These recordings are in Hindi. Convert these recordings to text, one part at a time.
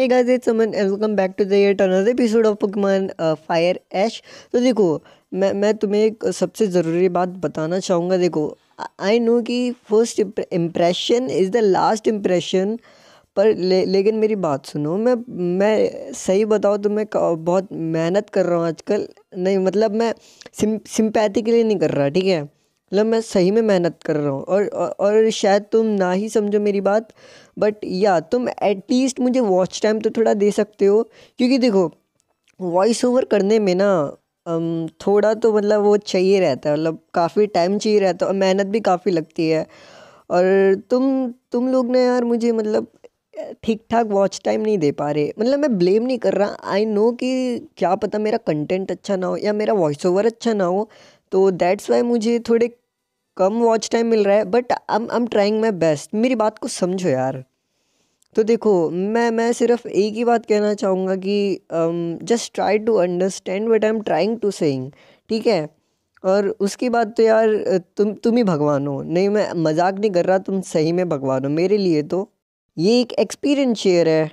Hey guys it's Saman and welcome back to the eight another episode of Pokemon fire Ash तो देखो मैं मैं तुम्हें एक सबसे ज़रूरी बात बताना चाहूँगा देखो आई नो कि first impression is the last impression पर ले, लेकिन मेरी बात सुनो मैं मैं सही बताऊँ तो मैं बहुत मेहनत कर रहा हूँ आजकल नहीं मतलब मैं सिम सिंपैथी के लिए नहीं कर रहा ठीक है मतलब मैं सही में मेहनत कर रहा हूँ और और शायद तुम ना ही समझो मेरी बात बट या तुम एटलीस्ट मुझे वॉच टाइम तो थोड़ा दे सकते हो क्योंकि देखो वॉइस ओवर करने में ना थोड़ा तो मतलब वो चाहिए रहता है मतलब काफ़ी टाइम चाहिए रहता है और मेहनत भी काफ़ी लगती है और तुम तुम लोग ने यार मुझे मतलब ठीक ठाक वॉच टाइम नहीं दे पा रहे मतलब मैं ब्लेम नहीं कर रहा आई नो कि क्या पता मेरा कंटेंट अच्छा ना हो या मेरा वॉइस ओवर अच्छा ना हो तो दैट्स वाई मुझे थोड़े कम वॉच टाइम मिल रहा है but I am trying my best मेरी बात को समझो यार तो देखो मैं मैं सिर्फ एक ही बात कहना चाहूँगा कि just try to understand what I am trying to saying ठीक है और उसके बाद तो यार तुम तुम ही भगवान हो नहीं मैं मजाक नहीं कर रहा तुम सही में भगवान हो मेरे लिए तो ये एक एक्सपीरियंस शेयर है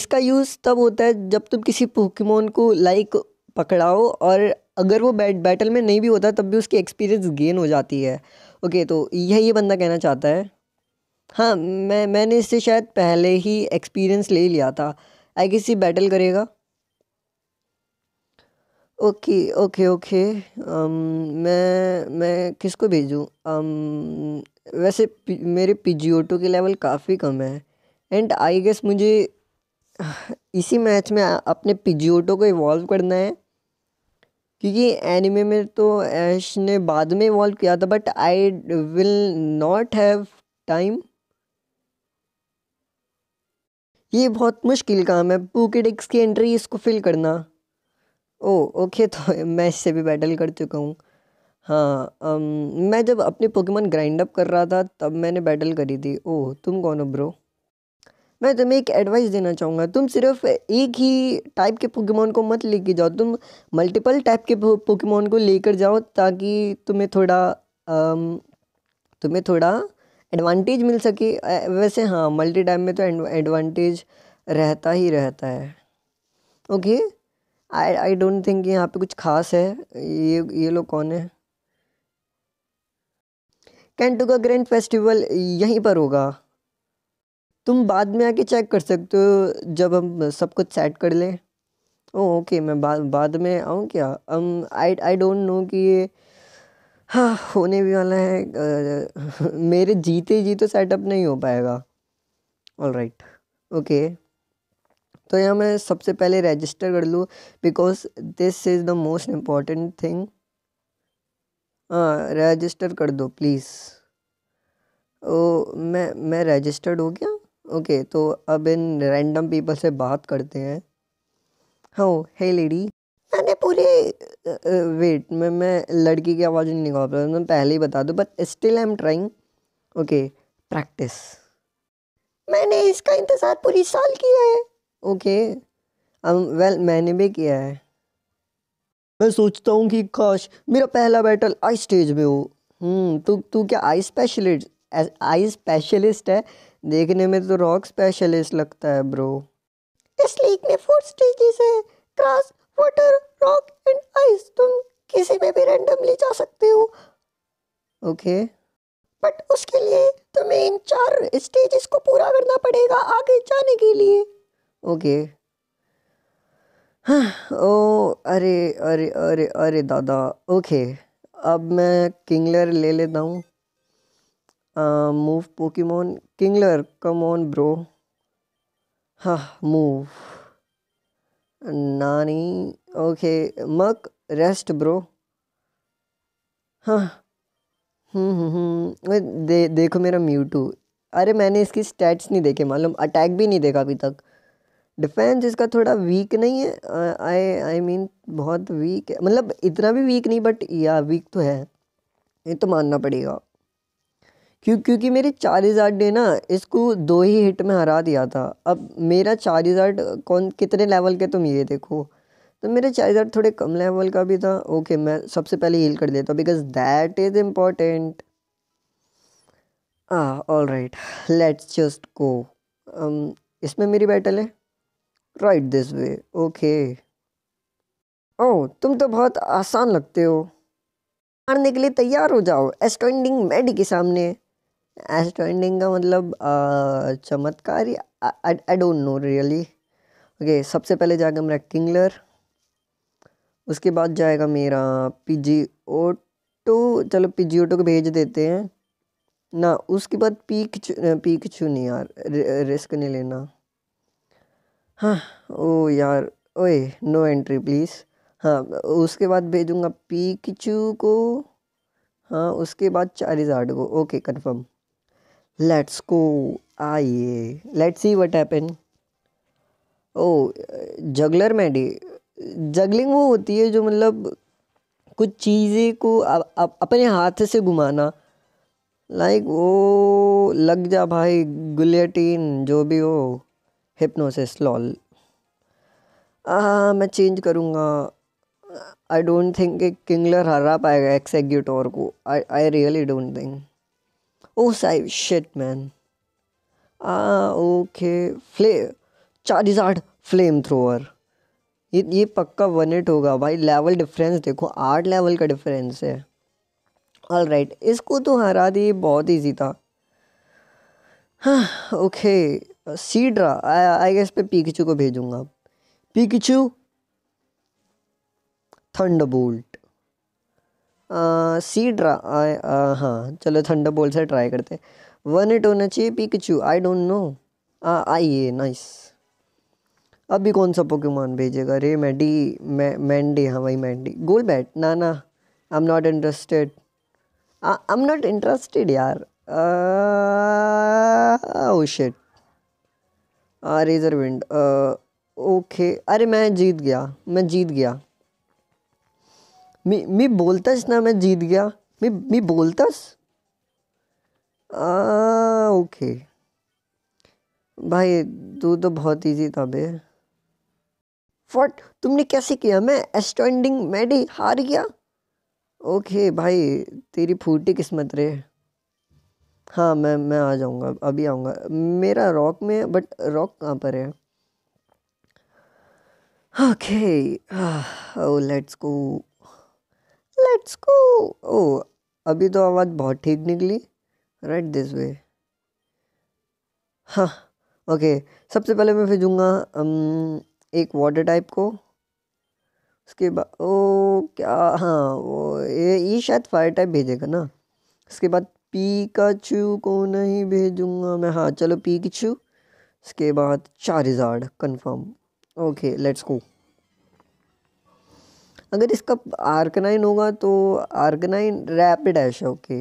इसका यूज़ तब होता है जब तुम किसी पोकेमोन को लाइक पकड़ाओ और अगर वो बैट बैटल में नहीं भी होता तब भी उसकी एक्सपीरियंस गेन हो जाती है ओके तो यह ये बंदा कहना चाहता है हाँ मैं मैंने इससे शायद पहले ही एक्सपीरियंस ले लिया था आई गेस ये बैटल करेगा ओके ओके ओके मैं मैं किसको भेजूँ um, वैसे पि, मेरे पिजियोटो के लेवल काफ़ी कम है एंड आई गेस मुझे इसी मैच में अपने पिजियोटो को इवॉल्व करना है क्योंकि एनिमे में तो ऐश ने बाद में इवॉल्व किया था but I will not have time ये बहुत मुश्किल काम है पूकेडिक्स की एंट्री इसको फिल करना ओ oh, ओके तो मैं इससे भी बैटल कर चुका हूँ हाँ अम, um, मैं जब अपने पोकेमॉन ग्राइंड अप कर रहा था तब मैंने बैटल करी थी ओ oh, तुम कौन हो ब्रो मैं तुम्हें एक एडवाइस देना चाहूँगा तुम सिर्फ एक ही टाइप के पोकेमोन को मत लेके जाओ तुम मल्टीपल टाइप के पोकेमोन को लेकर जाओ ताकि तुम्हें थोड़ा तुम्हें थोड़ा एडवांटेज मिल सके वैसे हाँ मल्टी टाइम में तो एडवांटेज रहता ही रहता है okay I I don't think यहाँ पे कुछ खास है ये ये लोग कौन है कैंटू का ग्रैंड फेस्टिवल यहीं पर होगा तुम बाद में आके चेक कर सकते हो जब हम सब कुछ सेट कर लें ओके oh, मैं बा, बाद में आऊँ क्या हम आई आई डोंट नो कि ये हाँ होने भी वाला है आ, मेरे जीते जी तो सेटअप नहीं हो पाएगा ऑल राइट ओके तो यहाँ मैं सबसे पहले रजिस्टर कर लूँ because this is the most important thing हाँ रजिस्टर कर दो प्लीज़ ओ oh, मैं मैं रजिस्टर्ड हो गया ओके तो अब इन रैंडम पीपल से बात करते हैं हाँ हे लेडी मैंने पूरे वेट मैं मैं लड़की की आवाज़ नहीं निकाल पा मैं पहले ही बता दूँ but still I am trying okay practice मैंने इसका इंतज़ार पूरी साल किया है okay okay. Well um, well, मैंने भी किया है मैं सोचता हूँ कि काश मेरा पहला बैटल आई स्टेज में हो हम्म, तू तू क्या आई स्पेशलिस्ट आई स्पेशलिस्ट है देखने में तो रॉक स्पेशलिस्ट लगता है ब्रो इस लीग में फोर स्टेजेस है cross water rock and ice तुम किसी में भी रैंडमली जा सकते हो ओके बट उसके लिए तुम्हें इन चार स्टेजेस को पूरा करना पड़ेगा आगे जाने के लिए ओके ओ oh, अरे अरे अरे अरे दादा ओके अब मैं किंगलर ले लेता हूँ move Pokemon Kingler come on bro हाँ मूव नानी ओके मक रेस्ट ब्रो हाँ दे देखो मेरा म्यूटू अरे मैंने इसकी स्टैट्स नहीं देखे मालूम अटैक भी नहीं देखा अभी तक डिफेंस इसका थोड़ा वीक नहीं है आई आई मीन बहुत वीक है मतलब इतना भी वीक नहीं बट या वीक तो है ये तो मानना पड़ेगा क्यों क्योंकि मेरे चारिज़ार्ड ने ना इसको दो ही हिट में हरा दिया था अब मेरा चारिज़ार्ड कौन कितने लेवल के तुम ये देखो तो मेरे चारिज़ार्ड थोड़े कम लेवल का भी था ओके मैं सबसे पहले हील कर देता हूँ बिकॉज दैट इज़ इम्पॉर्टेंट हाँ all right let's just go इसमें मेरी बैटल है right this way okay oh तुम तो बहुत आसान लगते हो मारने के लिए तैयार हो जाओ एस्टोइंडिंग मैडी के सामने एस्ट्रो एंडिंग का मतलब चमत्कार या I don't know really okay सबसे पहले जाएगा मेरा किंगलर उसके बाद जाएगा मेरा पी जी ओ टू चलो पी जी ओ टू को भेज देते हैं ना उसके बाद पीक पीक छू नहीं यार रिस्क नहीं लेना हाँ ओ यार ओए नो एंट्री प्लीज़ हाँ उसके बाद भेजूँगा पीकचू को हाँ उसके बाद चारिजार्ड को ओके कंफर्म लेट्स को आइए let's see what happen oh juggler मैडी जगलिंग वो होती है जो मतलब कुछ चीज़ें को अ, अ, अपने हाथ से घुमाना लाइक वो लग जा भाई गुलेटिन जो भी हो हिप्नोसिस लॉल मैं चेंज करूँगा आई डोंट थिंक कि किंगलर हरा पाएगा एक्सेग्यूटोर को I I really don't think Oh, shit, man. Ah, okay. Flame. Charizard flamethrower ये ये पक्का वन एट होगा भाई लेवल डिफरेंस देखो आठ लेवल का डिफरेंस है ऑल राइट right, इसको तो हरा दिए बहुत ईजी था हाँ ओके सीड्रा आई गेस पे पीकिचू को भेजूंगा पीकिचू थंडरबोल्ट सी ड्रा हाँ चलो थंड बोल से ट्राई करते वन हिट होना चाहिए पिकचू आई डोंट नो आइए नाइस अभी कौन सा पोकेमोन भेजेगा रे मैडी मैं मैंडी हाँ भाई मैंडी गोल बैट ना ना I am not interested I am not interested यार oh shit razor wind okay अरे मैं जीत गया मैं जीत गया मी मी बोलता ना मैं जीत गया मी मी बोलता ओके भाई तू तो बहुत इजी था बे फट तुमने कैसे किया मैं एस्टैंडिंग मैडी हार गया ओके भाई तेरी फूटी किस्मत रे हाँ मैं मैं आ जाऊँगा अभी आऊँगा मेरा रॉक में है बट रॉक कहाँ पर है okay oh let's go let's go oh अभी तो आवाज़ बहुत ठीक निकली राइट दिस वे हाँ ओके सबसे पहले मैं भेजूँगा um, एक वाटर टाइप को उसके बाद ओ oh, क्या हाँ वो ये ये शायद फायर टाइप भेजेगा ना उसके बाद पी का चू को नहीं भेजूँगा मैं हाँ चलो पी की चू उसके बाद Charizard confirm okay let's go अगर इसका आर्कनाइन होगा तो आर्कनाइन रैपिड है ओके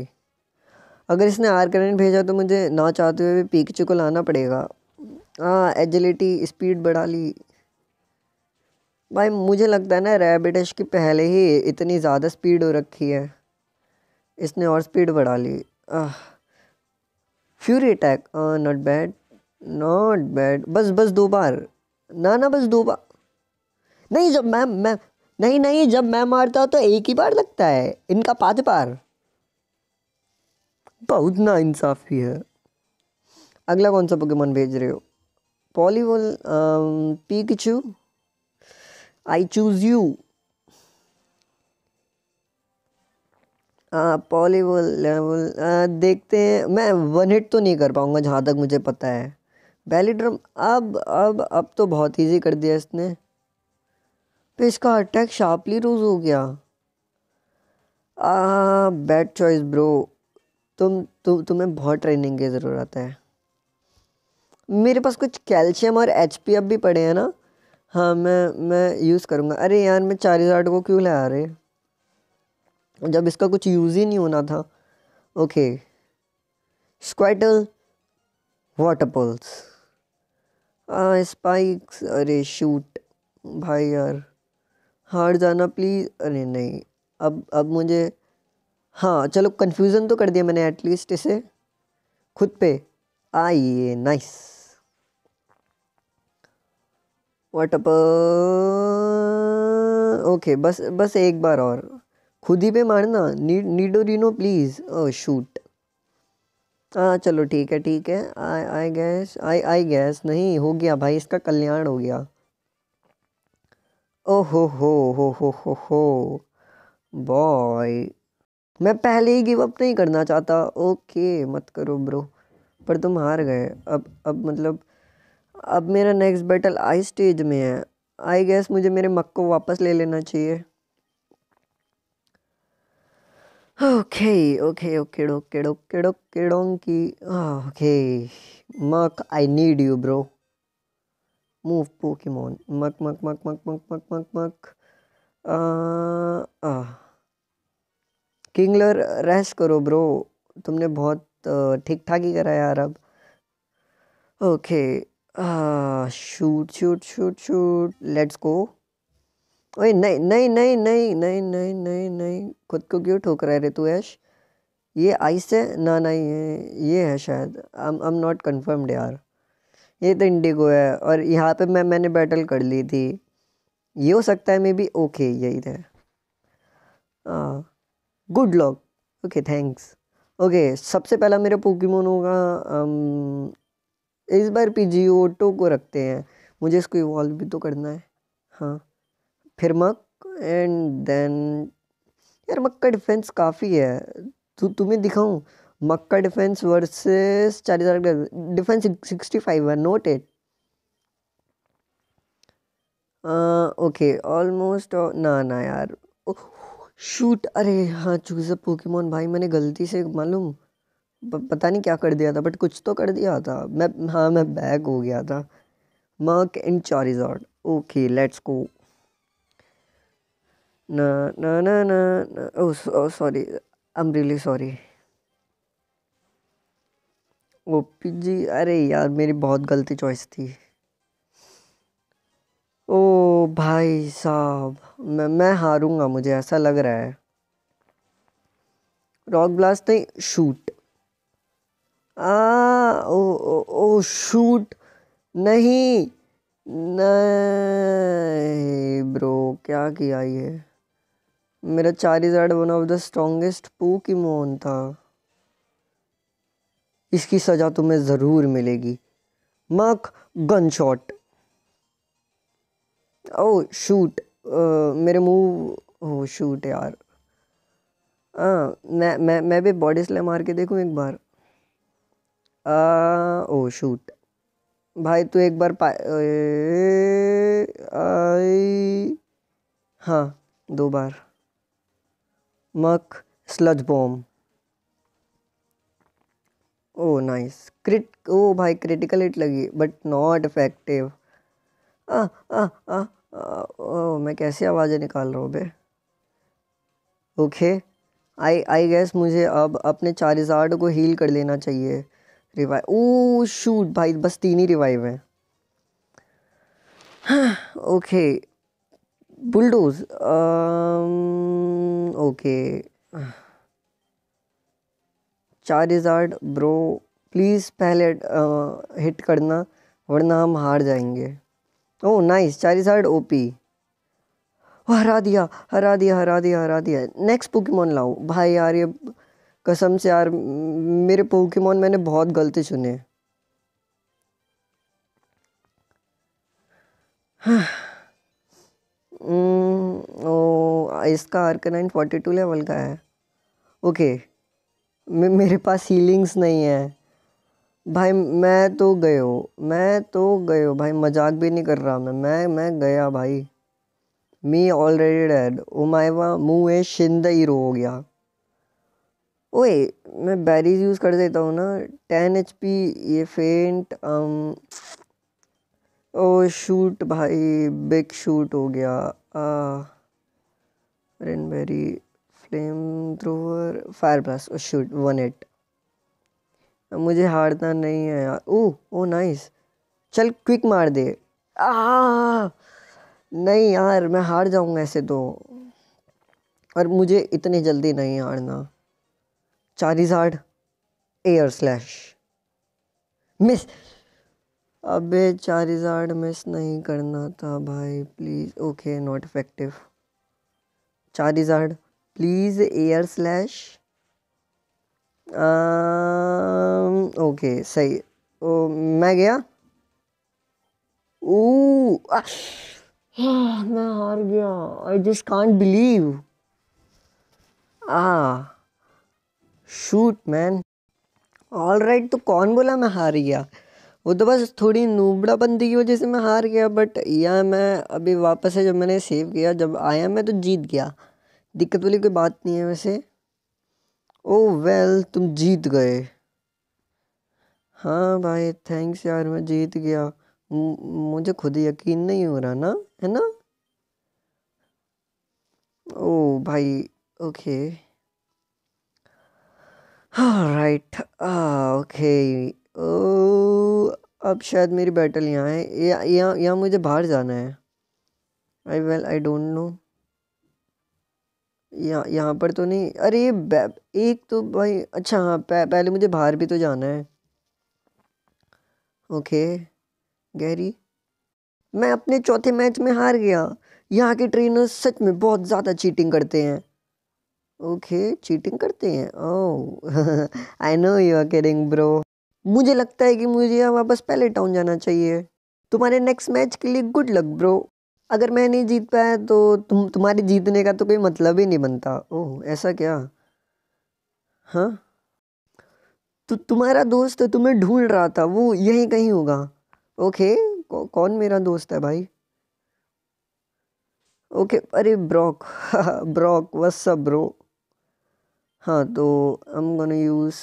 अगर इसने आर्कनाइन भेजा तो मुझे ना चाहते हुए भी पीकचू को लाना पड़ेगा हाँ एजिलिटी स्पीड बढ़ा ली भाई मुझे लगता है ना रैबिट की पहले ही इतनी ज़्यादा स्पीड हो रखी है इसने और स्पीड बढ़ा ली ah fury attack not bad not bad बस बस दो बार ना ना बस दो बार नहीं जब मैम मैम नहीं नहीं जब मैं मारता हूँ तो एक ही बार लगता है इनका पाँच बार बहुत ना इंसाफी है अगला कौन सा पोकेमोन भेज रहे हो Pikachu I choose you हाँ लेवल देखते हैं मैं वन हिट तो नहीं कर पाऊँगा जहाँ तक मुझे पता है बैली ड्रम अब अब अब तो बहुत इजी कर दिया इसने पे तो इसका अटैक शार्पली रूज़ हो गया आ बैड चॉइस ब्रो तुम तु, तुम्हें बहुत ट्रेनिंग की ज़रूरत है मेरे पास कुछ कैल्शियम और एच पी अब भी पड़े हैं ना हाँ मैं मैं यूज़ करूँगा अरे यार मैं चार को क्यों आ रहे जब इसका कुछ यूज़ ही नहीं होना था okay Squirtle water pulse spikes अरे शूट भाई यार हार जाना प्लीज़ अरे नहीं अब अब मुझे हाँ चलो कन्फ्यूज़न तो कर दिया मैंने एटलीस्ट इसे खुद पे आइए नाइस वाट अप ओके बस बस एक बार और खुद ही पे मारना Nidorino please oh shoot हाँ चलो ठीक है ठीक है आई आई गैस आई आई गैस नहीं हो गया भाई इसका कल्याण हो गया ओ हो हो हो हो हो हो बॉय मैं पहले ही गिव अप नहीं करना चाहता ओके मत करो ब्रो पर तुम हार गए अब अब मतलब अब मेरा नेक्स्ट बैटल आई स्टेज में है आई गेस मुझे मेरे मक को वापस ले लेना चाहिए ओके ओके ओके डोके डोके डोके donkey okay Muk I need you bro move Pokemon. Muk, मक मक मक मक मक मक मक किंगलर रेस करो ब्रो तुमने बहुत uh, ठीक ठाक ही करा यार अब okay shoot shoot shoot shoot let's go ओए नहीं नहीं नहीं नहीं नहीं नहीं नहीं नहीं खुद को क्यों ठोक रहा है तू ऐश ये आइस है ना नहीं है ये है शायद आई एम नॉट कन्फर्म्ड यार ये तो इंडिगो है और यहाँ पे मैं मैंने बैटल कर ली थी ये हो सकता है मे बी ओके यही थे good luck okay thanks okay सबसे पहला मेरा पोकीमोन होगा इस बार पी जी ओटो को रखते हैं मुझे इसको इवॉल्व भी तो करना है हाँ फिर मक एंड देन यार मक का डिफेंस काफ़ी है तो तु, तुम्हें दिखाऊँ मक्का डिफेंस वर्सेस चालीस डिफेंस सिक्सटी फाइव है नोट एट ओके ऑलमोस्ट ना ना यार शूट अरे हाँ चूज अ पोकेमोन भाई मैंने गलती से मालूम पता नहीं क्या कर दिया था बट कुछ तो कर दिया था मैं हाँ मैं बैक हो गया था मर्क इन चॉरिजॉर्ड ओके लेट्स गो ना ना ना ना oh sorry I am really sorry P G अरे यार मेरी बहुत गलती चॉइस थी ओ भाई साहब मैं मैं हारूंगा मुझे ऐसा लग रहा है रॉक ब्लास्ट नहीं शूट आ ओ ओ, ओ शूट नहीं नहीं ब्रो क्या किया ये मेरा चार हजार वन ऑफ द स्ट्रॉन्गेस्ट पू की मोहन था इसकी सज़ा तुम्हें ज़रूर मिलेगी मक गन शॉट ओ शूट मेरे मुंह ओ शूट यार आ, हाँ, मैं मैं मैं भी बॉडी स्लैम मार के देखूँ एक बार आ, ओ शूट भाई तू एक बार पा आई हाँ दो बार Muk sludge bomb oh nice crit oh भाई क्रिटिकल हिट लगी बट नॉट इफेक्टिव मैं कैसी आवाज़ें निकाल रहा हूँ बे ओके आई आई गेस मुझे अब अपने चारिजार्ड को हील कर लेना चाहिए रिवाइव ओ शूट भाई बस तीन ही रिवाइव हैं okay bulldoze okay Charizard bro please पहले हिट करना वरना हम हार जाएंगे ओ नाइस चारिज़ार्ड ओपी हरा दिया हरा दिया हरा दिया हरा दिया नेक्स्ट मोन लाओ भाई यार ये कसम से यार मेरे मोन मैंने बहुत गलती चुने हाँ। ओ hmm, oh, इसका आर्कनाइन फोर्टी टू लेवल का है ओके मेरे पास हीलिंग्स नहीं है भाई मैं तो गयो मैं तो गयो भाई मजाक भी नहीं कर रहा मैं मैं मैं गया भाई मी ऑलरेडी डेड उमायवा मुँह है शिंद हीरो हो गया ओए मैं बैरीज यूज़ कर देता हूँ ना टेन एच पी ये faint um, um, oh shoot भाई बिग शूट हो गया रेनबेरी फ्लेम फायर ब्लास्ट और शूट वन एट मुझे हारना नहीं है यार ओ ओ नाइस चल क्विक मार दे आ नहीं यार मैं हार जाऊंगा ऐसे तो और मुझे इतनी जल्दी नहीं हारना चारिजार्ड एयर स्लैश मिस अबे चारिजार्ड मिस नहीं करना था भाई please okay not effective Charizard please air slash okay सही ओ, मैं गया मैं हार गया I just can't believe ah shoot man all right तो कौन बोला मैं हार गया वो तो बस थोड़ी नूबड़ा बंदी की वजह से मैं हार गया बट या मैं अभी वापस है जब मैंने सेव किया जब आया मैं तो जीत गया दिक्कत वाली कोई बात नहीं है वैसे ओ oh, वेल तुम जीत गए हाँ भाई थैंक्स यार मैं जीत गया मुझे खुद यकीन नहीं हो रहा ना है ना ओ oh, भाई ओके हाँ राइट ओके ओ अब शायद मेरी बैटल यहाँ है या, या, या मुझे बाहर जाना है I well I don't know यहाँ यहाँ पर तो नहीं अरे एक तो भाई अच्छा हाँ पहले मुझे बाहर भी तो जाना है ओके गहरी मैं अपने चौथे मैच में हार गया यहाँ के ट्रेनर सच में बहुत ज़्यादा चीटिंग करते हैं ओके चीटिंग करते हैं oh I know you are caring bro मुझे लगता है कि मुझे यहाँ वापस पहले टाउन जाना चाहिए तुम्हारे नेक्स्ट मैच के लिए गुड लक ब्रो अगर मैं नहीं जीत पाया तो तुम तुम्हारे जीतने का तो कोई मतलब ही नहीं बनता ओह ऐसा क्या हाँ तो तुम्हारा दोस्त तुम्हें ढूंढ रहा था वो यहीं कहीं होगा ओके कौन मेरा दोस्त है भाई ओके अरे ब्रॉक ब्रॉक वस ब्रो हाँ तो हम गोन यूज़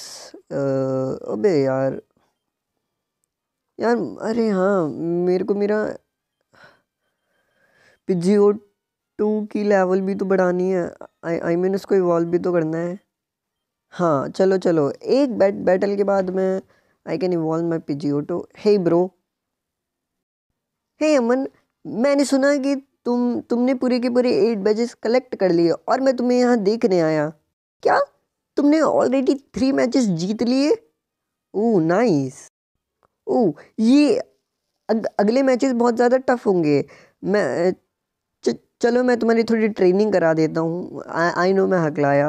अबे यार यार अरे हाँ मेरे को मेरा जी ओ टू की लेवल भी तो बढ़ानी है आई मीन उसको इवॉल्व भी तो करना है हाँ चलो चलो एक बैट बैटल के बाद मैं I can evolve my oh to hey bro hey Aman मैंने सुना कि तुम तुमने पूरे के पूरे एट बैचेस कलेक्ट कर लिए और मैं तुम्हें यहाँ देखने आया क्या तुमने ऑलरेडी थ्री मैचेस जीत लिए ओ नाइस ओ ये अग, अगले मैचेस बहुत ज़्यादा टफ होंगे मैं चलो मैं तुम्हारी थोड़ी ट्रेनिंग करा देता हूँ आई नो मैं हकलाया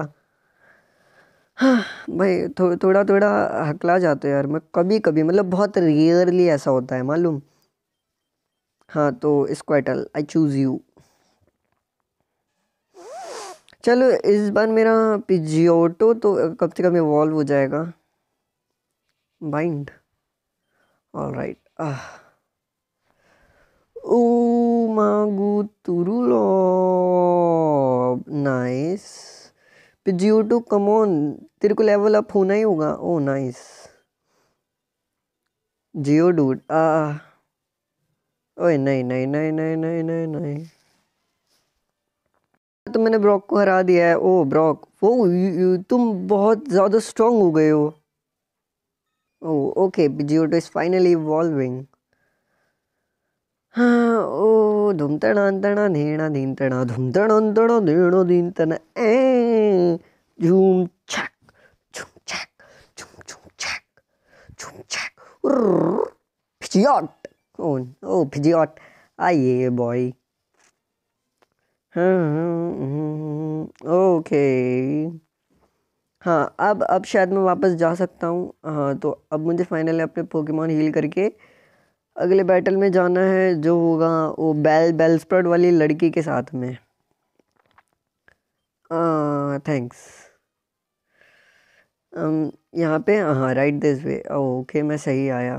हाँ भाई थो, थोड़ा थोड़ा हकला जाता यार मैं कभी कभी मतलब बहुत रेयरली ऐसा होता है मालूम हाँ तो स्क्वाइटल आई चूज़ यू चलो इस बार मेरा पिजियोटो तो कब से कब इवॉल्व हो जाएगा बाइंड ऑल राइट आह उमागुतुरुलोब नाइस टू कम ऑन तेरे को लेवल अप होना ही होगा ओ नाइस जियो डूड आ ओए नहीं नहीं नहीं नहीं नहीं नहीं नहीं तो मैंने ब्रॉक को हरा दिया है ओ ब्रॉक वो तुम बहुत ज़्यादा स्ट्रांग हो गए हो oh okay Pidgeotto is finally evolving हाँ, ओ धुम तणांतणा नेणा दीनतणा धुम तणांतणा नेणा दीनतणा ए झूम छक झूम छक झूम झूम छक झूम छक फिजियॉट ओ ओ फिजियॉट आइए बॉय हाँ, हाँ, हाँ ओके हाँ अब अब शायद मैं वापस जा सकता हूँ हाँ तो अब मुझे फाइनली अपने पोकेमॉन हील करके अगले बैटल में जाना है जो होगा वो बेल बेल्सप्रड वाली लड़की के साथ में थैंक्स यहाँ पे हाँ राइट दिस वे ओके मैं सही आया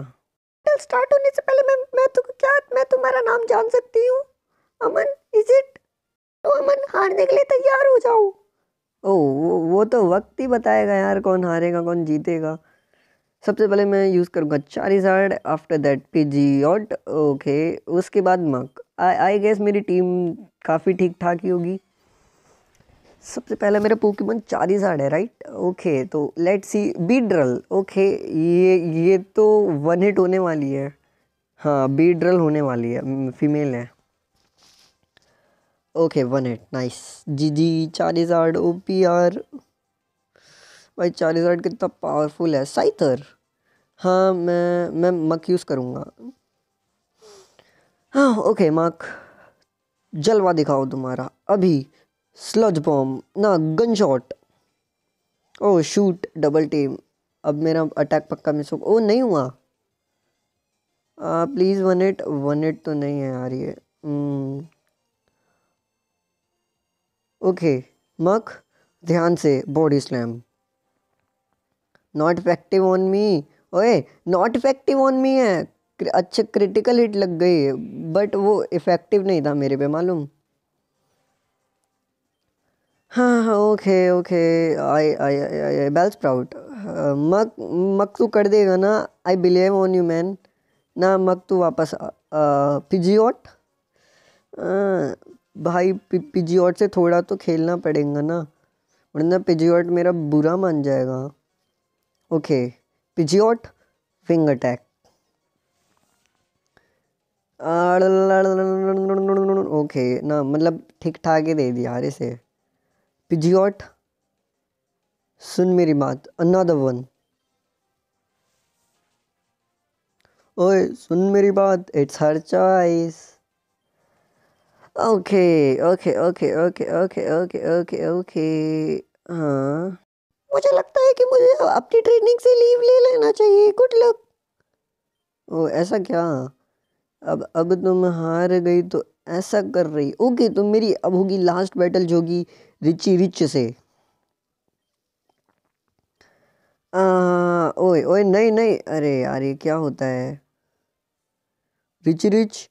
स्टार्ट होने से पहले मैं मैं तो क्या मैं तुम्हारा नाम जान सकती हूँ अमन इज इट तो अमन हारने के लिए तैयार हो जाओ ओ oh, वो, वो तो वक्त ही बताएगा यार कौन हारेगा कौन जीतेगा सबसे पहले मैं यूज़ करूँगा Charizard after that Pidgeot okay उसके बाद मक आई गेस मेरी टीम काफ़ी ठीक ठाक ही होगी सबसे पहले मेरा पोकेमोन चारिजार्ड है राइट ओके तो लेट सी बीड्रल ओके ये ये तो वन हिट होने वाली है हाँ बीड्रल होने वाली है फीमेल है okay one hit nice G G Charizard oh P R भाई चालीस चार्लिजार्ड कितना पावरफुल है साइथर हाँ मैं मैं मक यूज़ करूँगा हाँ ओके मक जलवा दिखाओ तुम्हारा अभी स्लज बॉम्ब ना gun shot oh shoot double team अब मेरा अटैक पक्का मिस हो ओ नहीं हुआ please one hit one hit तो नहीं है यार ये ओके hmm। मक ध्यान से body slam not effective on me ओए नॉट इफेक्टिव ऑन मी है अच्छा क्रिटिकल हिट लग गई बट वो इफेक्टिव नहीं था मेरे पे मालूम हाँ okay okay I I I I, I bells proud Muk Muk तू कर देगा ना I believe on you man ना मक तू वापस पिजियोट हाँ, भाई पिजियोट से थोड़ा तो खेलना पड़ेगा ना वरना पिजियोट मेरा बुरा मान जाएगा okay Pidgeot wing attack okay ना मतलब ठीक ठाक ही दे दिया अरे से पिजियोट सुन मेरी बात अन्ना वन ओए सुन मेरी बात it's her choice okay okay okay okay okay okay okay okay हाँ मुझे लगता है कि मुझे अपनी ट्रेनिंग से लीव ले लेना चाहिए गुड लक ओ ऐसा क्या अब अब तुम हार गई तो ऐसा कर रही ओके तो मेरी अब होगी लास्ट बैटल जो होगी रिची रिच से ओए ओए नहीं नहीं अरे यार ये क्या होता है Rich Rich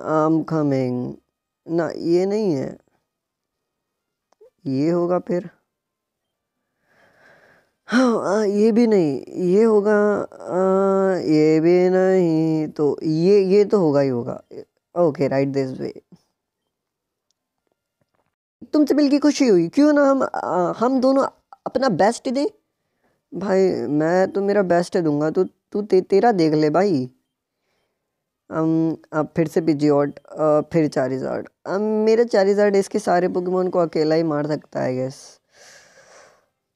I am coming ना ये नहीं है ये होगा फिर हाँ ये भी नहीं ये होगा ये भी नहीं तो ये ये तो होगा ही होगा ओके राइट दिस वे तुमसे मिलके खुशी हुई क्यों ना हम आ, हम दोनों अपना बेस्ट दें भाई मैं तो मेरा बेस्ट दूंगा तो तू ते, तेरा देख ले भाई हम अब फिर से ऑट फिर चारिजार्ड अब मेरा चारिजार्ड इसके सारे पोकेमोन को अकेला ही मार सकता है गैस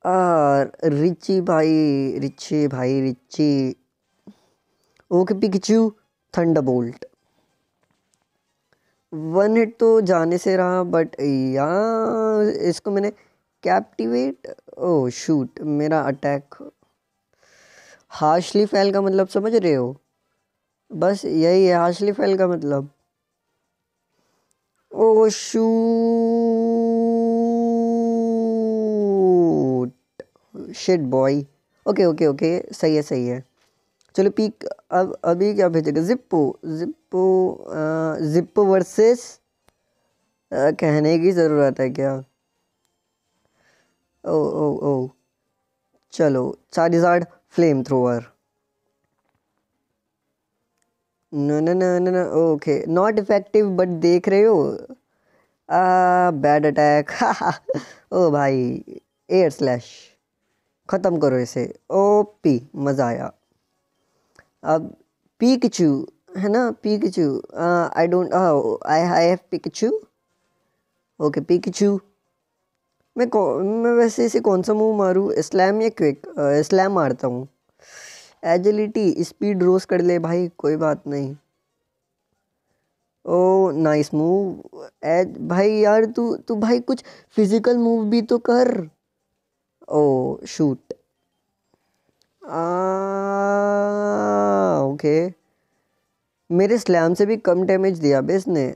और रिची भाई रिची भाई Richie okay Pikachu thunderbolt one hit तो जाने से रहा बट यहाँ इसको मैंने कैप्टिवेट ओ शूट मेरा अटैक हार्शली फैल का मतलब समझ रहे हो बस यही है हार्शली फैल का मतलब oh oh, shoot shade boy okay okay okay सही है सही है चलो पीक अब अभी क्या भेजेगा जिप्पो जिप्पो जिप्पो वर्सेस कहने की ज़रूरत है क्या ओ ओ ओ चलो चारिजार्ड फ्लेम थ्रोअर न न न ओके नॉट इफेक्टिव बट देख रहे हो बैड अटैक ओ भाई एयर स्लैश ख़त्म करो इसे ओ पी मज़ा आया अब पी किचू है ना Pikachu I don't I I have Pikachu okay Pikachu मैं कौ मैं वैसे इसे कौन सा मूव मारूँ स्लैम या क्विक स्लैम मारता हूँ एजिलिटी स्पीड रोज कर ले भाई कोई बात नहीं ओ नाइस मूव एज भाई यार तू तू भाई कुछ फिज़िकल मूव भी तो कर ओ शूट ओके मेरे स्लैम से भी कम डैमेज दिया बे इसने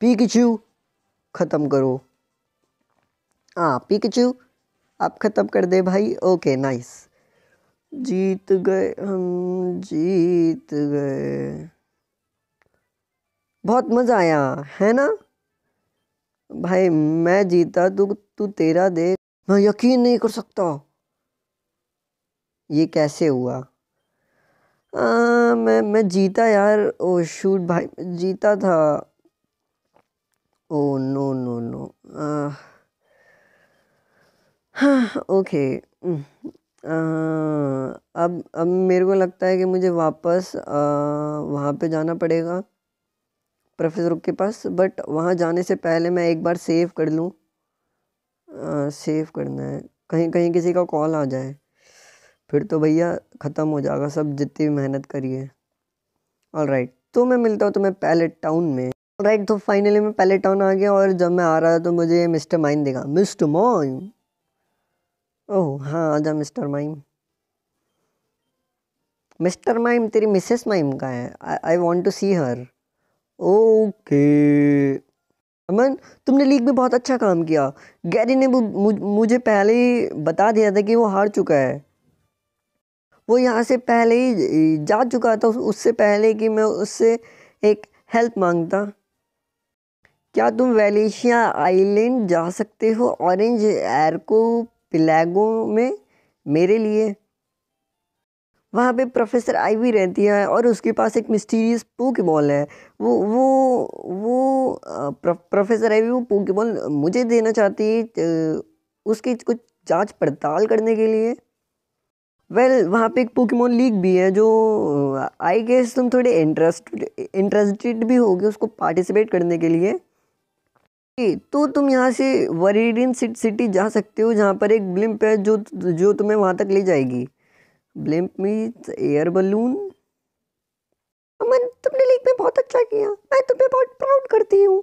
पी किचू ख़त्म करो हाँ पी किचू आप ख़त्म कर दे भाई ओके नाइस जीत गए हम जीत गए बहुत मज़ा आया है ना भाई मैं जीता तू तू तेरा देख मैं यकीन नहीं कर सकता ये कैसे हुआ आ, मैं मैं जीता यार ओ शूट भाई जीता था oh no no no ah, हाँ, ओके आ, अब अब मेरे को लगता है कि मुझे वापस वहाँ पे जाना पड़ेगा प्रोफेसर के पास बट वहाँ जाने से पहले मैं एक बार सेव कर लूँ सेव करना है कहीं कहीं किसी का कॉल आ जाए फिर तो भैया ख़त्म हो जाएगा सब जितनी भी मेहनत करी है ऑल राइट तो मैं मिलता हूँ तुम्हें पैलेट टाउन में राइट तो फाइनली मैं पैलेट टाउन आ गया और जब मैं आ रहा था तो मुझे मिस्टर माइन देखा मिस्टर माइन ओह हाँ आ जा मिस्टर माइम मिस्टर माइम तेरी मिसेस माइम का है I want to see her okay Aman तुमने लीग में बहुत अच्छा काम किया गैरी ने मुझे पहले ही बता दिया था कि वो हार चुका है वो यहाँ से पहले ही जा चुका था उससे पहले कि मैं उससे एक हेल्प मांगता क्या तुम वेलेशिया आइलैंड जा सकते हो ऑरेंज एरको पिलैगो में मेरे लिए वहाँ पे प्रोफेसर आईवी रहती है और उसके पास एक मिस्टीरियस पोकेबॉल है वो वो वो प्रो, प्रोफेसर आईवी वो पोकेबॉल मुझे देना चाहती है उसकी कुछ जांच पड़ताल करने के लिए वेल well, वहाँ पे एक पोकेमोन लीग भी है जो आई गेस तुम थोड़े इंटरेस्ट इंटरेस्टेड भी होगे उसको पार्टिसिपेट करने के लिए तो तुम यहाँ से वरीडिन सिटी जा सकते हो जहाँ पर एक ब्लिम्प है जो जो तुम्हें वहाँ तक ले जाएगी blimp meet air balloon Aman तुमने लीग में बहुत अच्छा किया मैं तुम्हें बहुत प्राउड करती हूँ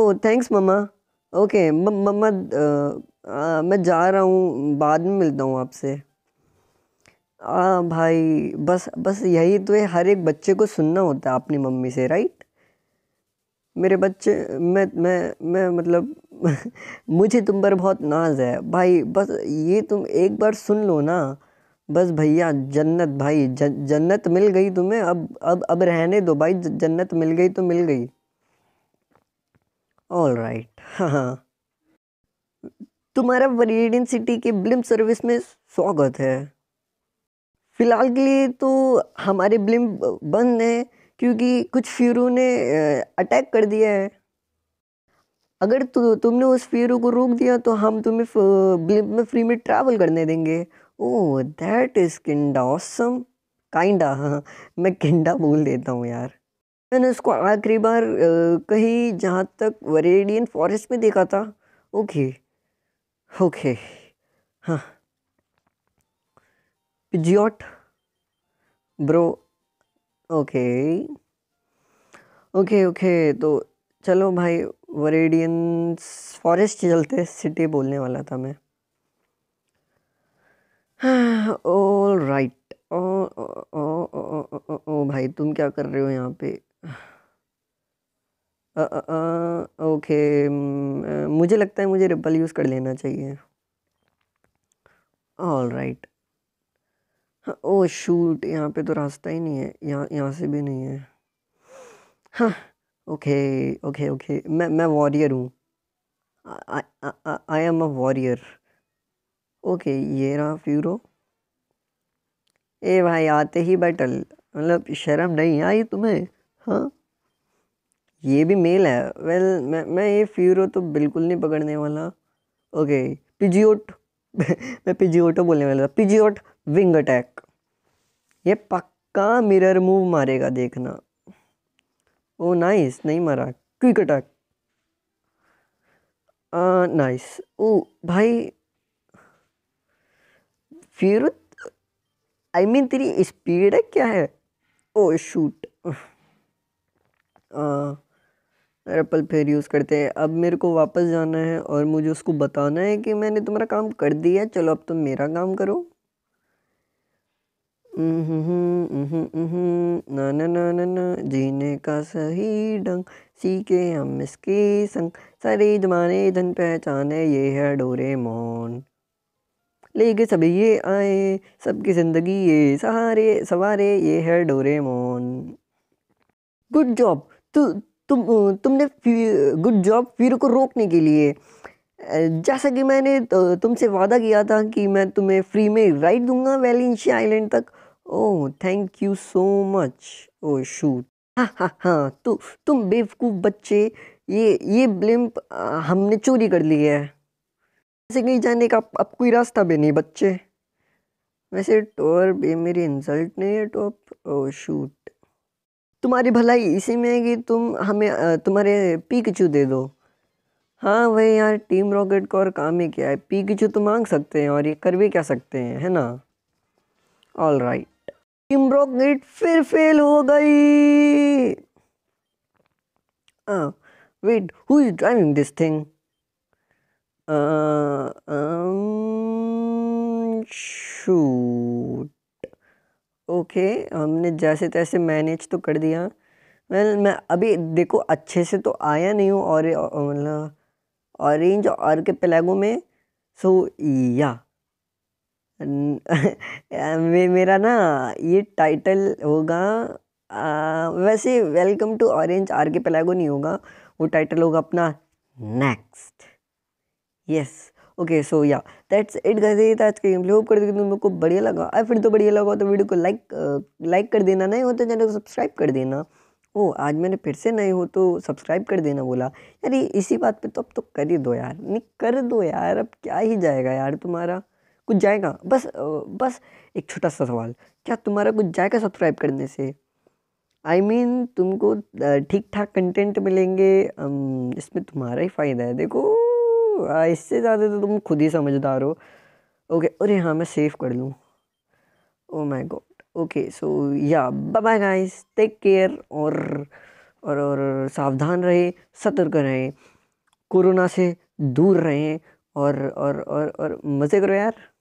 ओह थैंक्स मम्मा ओके मम्मा मैं जा रहा हूँ बाद में मिलता हूँ आपसे हाँ भाई बस बस यही तो है हर एक बच्चे को सुनना होता है अपनी मम्मी से राइट मेरे बच्चे मैं मैं मैं मतलब मुझे तुम पर बहुत नाज है भाई बस ये तुम एक बार सुन लो ना बस भैया जन्नत भाई जन्नत मिल गई तुम्हें अब अब अब रहने दो भाई जन्नत मिल गई तो मिल गई ऑल राइट हाँ, हाँ तुम्हारा वरीडिन सिटी के ब्लिम सर्विस में स्वागत है फ़िलहाल के लिए तो हमारे ब्लिम बंद हैं क्योंकि कुछ फिरू ने अटैक कर दिया है अगर तु, तुमने उस फ्यूरों को रोक दिया तो हम तुम्हें ब्लिम में फ्री में ट्रैवल करने देंगे oh that is kinda awesome kinda हाँ मैं किंडा बोल देता हूँ यार मैंने उसको आखिरी बार कहीं जहाँ तक वरेडियन फॉरेस्ट में देखा था ओके ओके हाँ Pidgeot bro okay okay okay तो चलो भाई वरेडियन फॉरेस्ट चलते सिटी बोलने वाला था मैं ऑल राइट ओ ओ ओ ओ ओ ओ भाई तुम क्या कर रहे हो यहाँ पे ओके मुझे लगता है मुझे रिपल यूज़ कर लेना चाहिए ऑल राइट ओ शूट यहाँ पे तो रास्ता ही नहीं है यहाँ यहाँ से भी नहीं है हाँ, ओके ओके ओके मैं मैं वॉरियर हूँ I am a warrior okay ये रहा फ्यूरो ए भाई आते ही बैटल मतलब शर्म नहीं आई तुम्हें हाँ ये भी मेल है वेल मैं मैं ये फ्यूरो तो बिल्कुल नहीं पकड़ने वाला ओके पिजियोट मैं पिजियोटो बोलने वाला था पिजियोट विंग अटैक ये पक्का मिरर मूव मारेगा देखना ओ नाइस नहीं मारा क्विक अटैक नाइस ओ भाई फिर आई मीन तेरी स्पीड है क्या है ओ शूट एप्पल फिर यूज़ करते हैं अब मेरे को वापस जाना है और मुझे उसको बताना है कि मैंने तुम्हारा काम कर दिया चलो अब तुम मेरा काम करो ना ना ना ना ना जीने का सही ढंग सीखे हम इसके संग सारे जमाने धन पहचाने ये है डोरे मोन ले गए सभी ये आए सबकी ज़िंदगी ये सहारे सवारे ये है डोरेमोन गुड जॉब तू तुम तुमने गुड जॉब फिर को रोकने के लिए जैसा कि मैंने तो तुमसे वादा किया था कि मैं तुम्हें फ्री में राइड दूंगा वैलेंशिया आइलैंड तक oh thank you so much oh shoot हाँ हाँ हाँ तो तुम बेवकूफ़ बच्चे ये ये ब्लिम्प हमने चोरी कर ली है से कहीं जाने का अब कोई रास्ता भी नहीं बच्चे वैसे टोर भी मेरी इंसल्ट नहीं है टॉप तो ओ शूट तुम्हारी भलाई इसी में है कि तुम हमें तुम्हारे पीकचू दे दो हाँ वही यार टीम रॉकेट का और काम ही क्या है पीकचू तो मांग सकते हैं और ये कर भी क्या सकते हैं है ना ऑल राइट टीम रॉकेट फिर फेल हो गई wait who is driving this thing shoot okay हमने जैसे तैसे मैनेज तो कर दिया मैं मैं अभी देखो अच्छे से तो आया नहीं हूँ और मतलब ऑरेंज और के प्लेगो में सो या मे, मेरा ना ये टाइटल होगा आ, वैसे वेलकम टू ऑरेंज आर के प्लेगो नहीं होगा वो टाइटल होगा अपना नेक्स्ट यस ओके सो या दैट्स इट गाइस ये था आज का गेम प्ले होप करते कि तुम लोग को बढ़िया लगा और फिर तो बढ़िया लगा तो वीडियो को लाइक लाइक कर देना नहीं हो तो चैनल को सब्सक्राइब कर देना ओ आज मैंने फिर से नहीं हो तो सब्सक्राइब कर देना बोला यार इसी बात पे तो अब तो कर ही दो यार नहीं कर दो यार अब क्या ही जाएगा यार तुम्हारा कुछ जाएगा बस बस एक छोटा सा सवाल क्या तुम्हारा कुछ जाएगा सब्सक्राइब करने से आई I मीन mean, तुमको ठीक ठाक कंटेंट मिलेंगे इसमें तुम्हारा ही फ़ायदा है देखो इससे ज़्यादा तो तुम खुद ही समझदार हो ओके अरे हाँ मैं सेव कर लूँ oh my god okay so yeah bye guys take care और और और सावधान रहे सतर्क रहें कोरोना से दूर रहें और और और और मज़े करो यार